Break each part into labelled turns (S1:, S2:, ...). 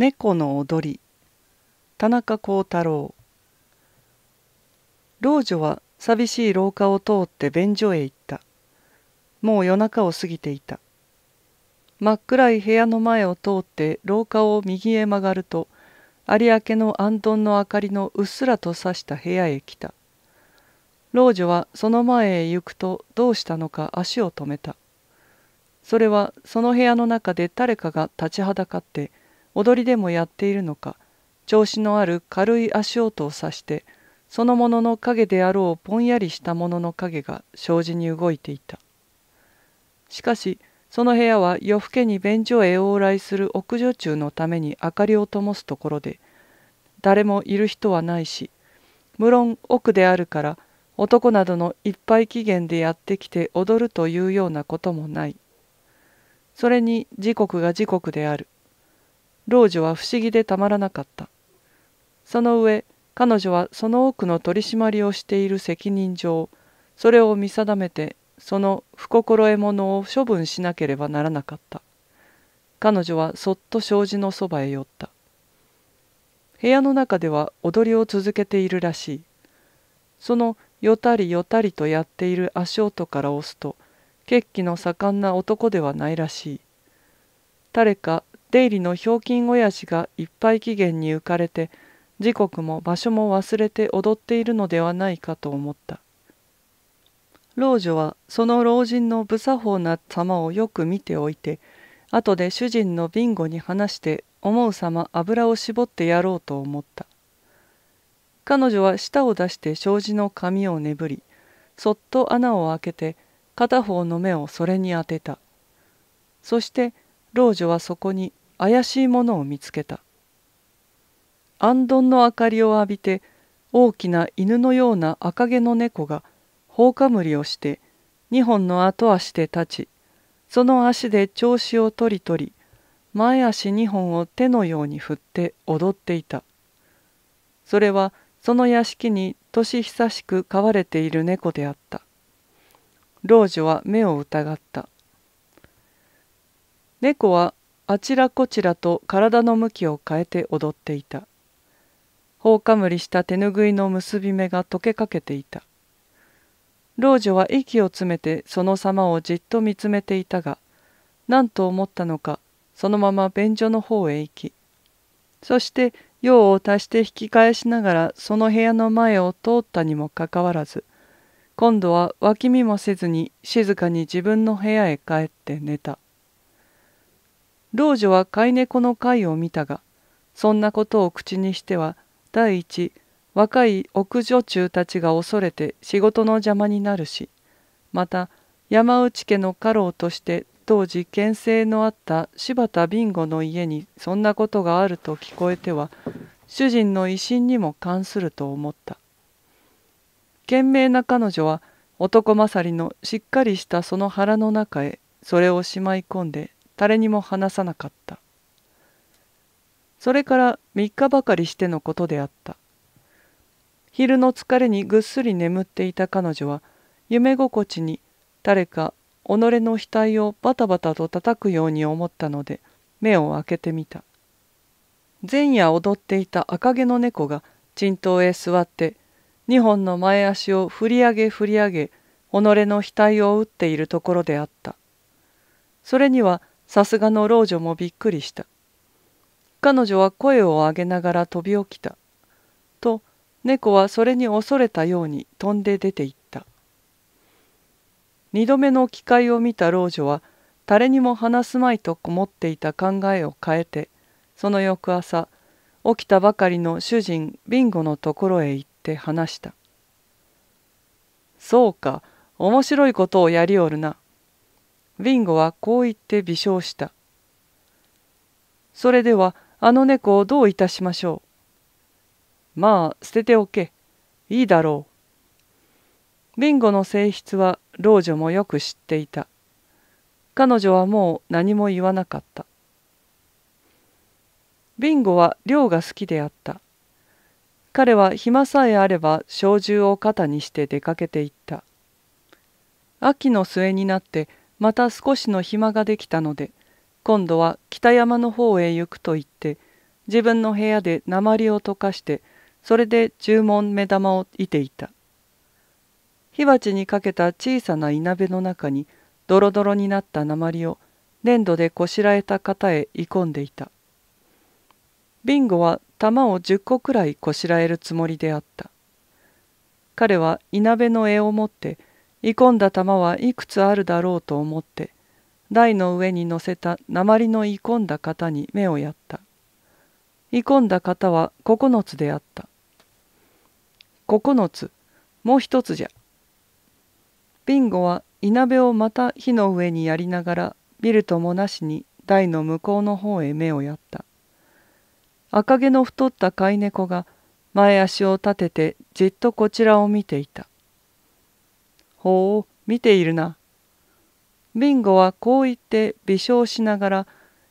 S1: 猫の踊り田中幸太郎老女は寂しい廊下を通って便所へ行ったもう夜中を過ぎていた真っ暗い部屋の前を通って廊下を右へ曲がると有明の暗頓の明かりのうっすらとさした部屋へ来た老女はその前へ行くとどうしたのか足を止めたそれはその部屋の中で誰かが立ちはだかって踊りでもやっているのか調子のある軽い足音を指してそのものの影であろうぼんやりしたものの影が障子に動いていたしかしその部屋は夜更けに便所へ往来する奥女中のために明かりを灯すところで誰もいる人はないし無論奥であるから男などのいっぱい起源でやってきて踊るというようなこともないそれに時刻が時刻である老女は不思議でたまらなかった。その上、彼女はその奥の取り締まりをしている責任上、それを見定めて、その不心得者を処分しなければならなかった。彼女はそっと障子のそばへ寄った。部屋の中では踊りを続けているらしい。そのよたりよたりとやっている足音から押すと、血気の盛んな男ではないらしい。誰か出入りのひょうきん親父がいっぱい期限に浮かれて時刻も場所も忘れて踊っているのではないかと思った老女はその老人の不作法な様をよく見ておいて後で主人のビンゴに話して思うさま油を絞ってやろうと思った彼女は舌を出して障子の紙をねぶりそっと穴を開けて片方の目をそれに当てたそして老女はそこに怪しいものを見つけた安どんの明かりを浴びて大きな犬のような赤毛の猫が放かむりをして2本の後足で立ちその足で調子をとりとり前足2本を手のように振って踊っていたそれはその屋敷に年久しく飼われている猫であった老女は目を疑った猫はあちらこちらと体の向きを変えて踊っていた。ほうかむりした手ぬぐいの結び目が溶けかけていた。老女は息を詰めてその様をじっと見つめていたが、何と思ったのか、そのまま便所の方へ行き、そして用を足して引き返しながらその部屋の前を通ったにもかかわらず、今度は脇見もせずに静かに自分の部屋へ帰って寝た。老女は飼い猫の会を見たがそんなことを口にしては第一若い奥女中たちが恐れて仕事の邪魔になるしまた山内家の家老として当時牽制のあった柴田ビンゴの家にそんなことがあると聞こえては主人の威信にも関すると思った賢明な彼女は男勝りのしっかりしたその腹の中へそれをしまい込んで誰にも話さなかった。それから3日ばかりしてのことであった。昼の疲れにぐっすり眠っていた彼女は夢心地に誰か己の額をバタバタと叩くように思ったので目を開けてみた前夜踊っていた赤毛の猫が沈頭へ座って2本の前足を振り上げ振り上げ己の額を打っているところであったそれにはさすがの老女もびっくりした。彼女は声を上げながら飛び起きた。と、猫はそれに恐れたように飛んで出ていった。二度目の機会を見た老女は、誰にも話すまいとこもっていた考えを変えて、その翌朝、起きたばかりの主人ビンゴのところへ行って話した。そうか、面白いことをやりおるな。ビンゴはこう言って微笑した。それではあの猫をどういたしましょう。まあ捨てておけ。いいだろう。ビンゴの性質は老女もよく知っていた。彼女はもう何も言わなかった。ビンゴは漁が好きであった。彼は暇さえあれば小銃を肩にして出かけていった。秋の末になってまた少しの暇ができたので今度は北山の方へ行くと言って自分の部屋で鉛を溶かしてそれで十文目玉をいていた火鉢にかけた小さな稲辺の中にドロドロになった鉛を粘土でこしらえた型へ煮込んでいたビンゴは玉を10個くらいこしらえるつもりであった彼は稲辺の柄を持って射込んだ玉はいくつあるだろうと思って台の上に乗せた鉛の射込んだ型に目をやった射込んだ型は九つであった九つもう一つじゃビンゴは稲部をまた火の上にやりながらビルともなしに台の向こうの方へ目をやった赤毛の太った飼い猫が前足を立ててじっとこちらを見ていたほう、見ているな。ビンゴはこう言って微笑しながら、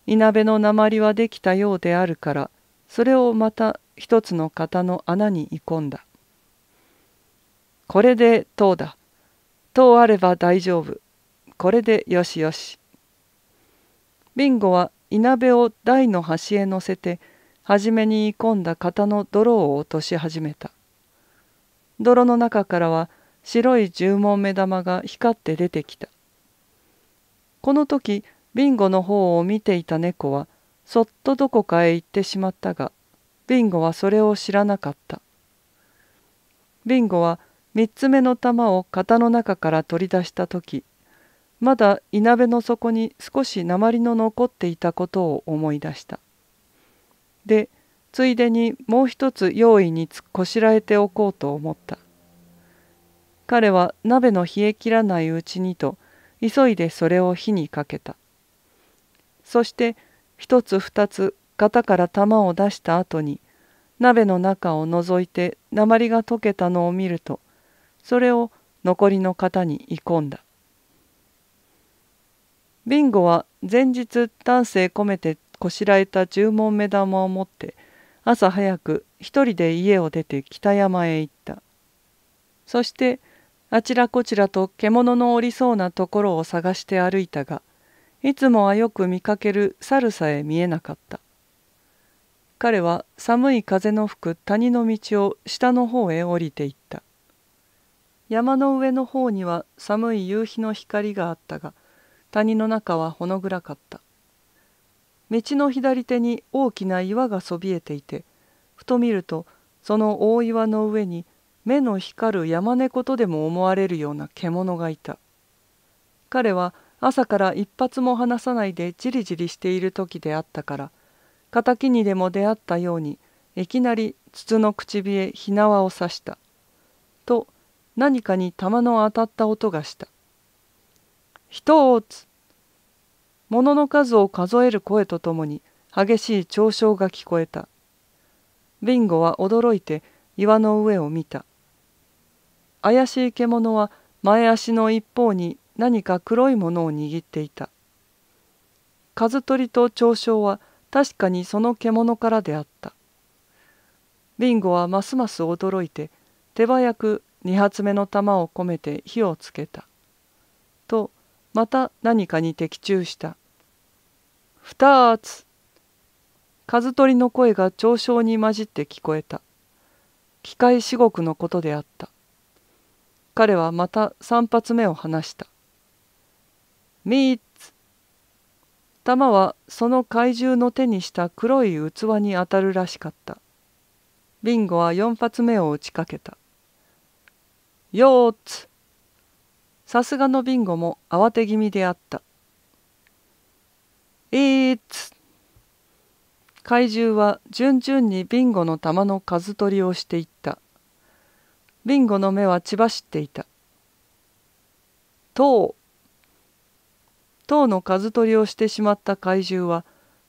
S1: いなべの鉛はできたようであるから、それをまた一つの型の穴に鋳込んだ。これで塔だ。塔あれば大丈夫。これでよしよし。ビンゴはいなべを台の端へ乗せて、初めに鋳込んだ型の泥を落とし始めた。泥の中からは白い十文目玉が光って出てきた。この時、ビンゴの方を見ていた猫は、そっとどこかへ行ってしまったが、ビンゴはそれを知らなかった。ビンゴは三つ目の玉を型の中から取り出した時、まだ稲べの底に少し鉛の残っていたことを思い出した。で、ついでにもう一つ用意にこしらえておこうと思った。彼は鍋の冷え切らないうちにと急いでそれを火にかけたそして一つ二つ型から玉を出した後に鍋の中を覗いて鉛が溶けたのを見るとそれを残りの型に煮込んだビンゴは前日丹精込めてこしらえた十文目玉を持って朝早く一人で家を出て北山へ行ったそしてあちらこちらと獣のおりそうなところを探して歩いたがいつもはよく見かける猿さえ見えなかった彼は寒い風の吹く谷の道を下の方へ降りていった山の上の方には寒い夕日の光があったが谷の中はほの暗かった道の左手に大きな岩がそびえていてふと見るとその大岩の上に目の光る山猫とでも思われるような獣がいた彼は朝から一発も離さないでじりじりしている時であったから敵にでも出会ったようにいきなり筒の唇ひなわを刺したと何かに玉の当たった音がした一つ物の数を数える声とともに激しい嘲笑が聞こえたビンゴは驚いて岩の上を見た怪しい獣は前足の一方に何か黒いものを握っていた数取りと長笑は確かにその獣からであったビンゴはますます驚いて手早く2発目の弾を込めて火をつけたとまた何かに的中した「二つ!」数取りの声が嘲笑に混じって聞こえた機械至極のことであった彼はまた3発目を放した。3つ。弾はその怪獣の手にした黒い器に当たるらしかった。ビンゴは4発目を打ちかけた。4つ。さすがのビンゴも慌て気味であった。えつ。怪獣は順々にビンゴの玉の数取りをしていった。ビンゴの目は血走っていた。とう。塔の数取りをしてしまった怪獣は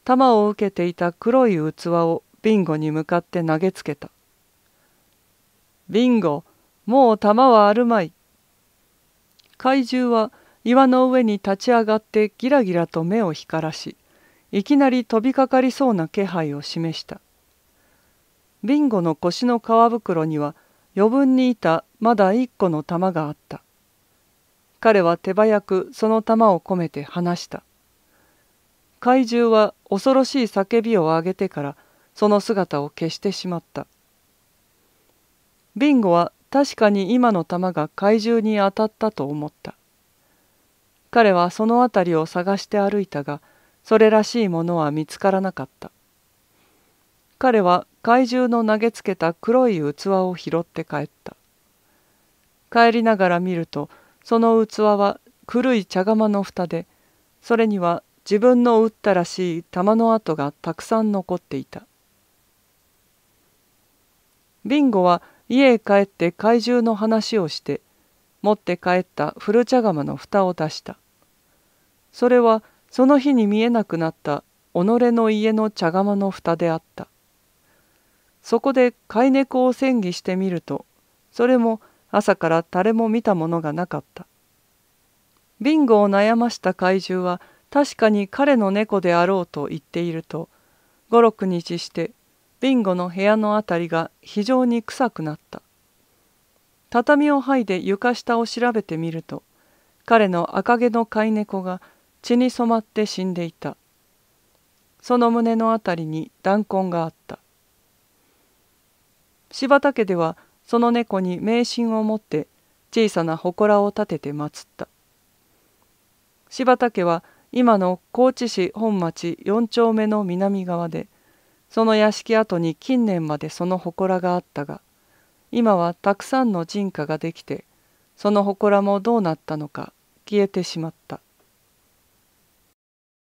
S1: 弾を受けていた黒い器をビンゴに向かって投げつけた。ビンゴ、もう弾はあるまい。怪獣は岩の上に立ち上がってギラギラと目を光らし、いきなり飛びかかりそうな気配を示した。ビンゴの腰の皮袋には余分にいたまだ一個の玉があった。彼は手早くその玉を込めて離した。怪獣は恐ろしい叫びを上げてからその姿を消してしまった。ビンゴは確かに今の玉が怪獣に当たったと思った。彼はその辺りを探して歩いたが、それらしいものは見つからなかった。彼は怪獣の投げつけた黒い器を拾って帰った帰りながら見るとその器は狂い茶釜の蓋でそれには自分の打ったらしい玉の跡がたくさん残っていたビンゴは家へ帰って怪獣の話をして持って帰った古茶釜の蓋を出したそれはその日に見えなくなった己の家の茶釜の蓋であったそこで飼い猫を戦議してみるとそれも朝から誰も見たものがなかったビンゴを悩ました怪獣は確かに彼の猫であろうと言っていると五六日してビンゴの部屋の辺りが非常に臭くなった畳を剥いで床下を調べてみると彼の赤毛の飼い猫が血に染まって死んでいたその胸の辺りに弾痕があった柴田家ではその猫に迷信を持って小さな祠を建てて祀った柴田家は今の高知市本町4丁目の南側でその屋敷跡に近年までその祠があったが今はたくさんの人家ができてその祠もどうなったのか消えてしまった。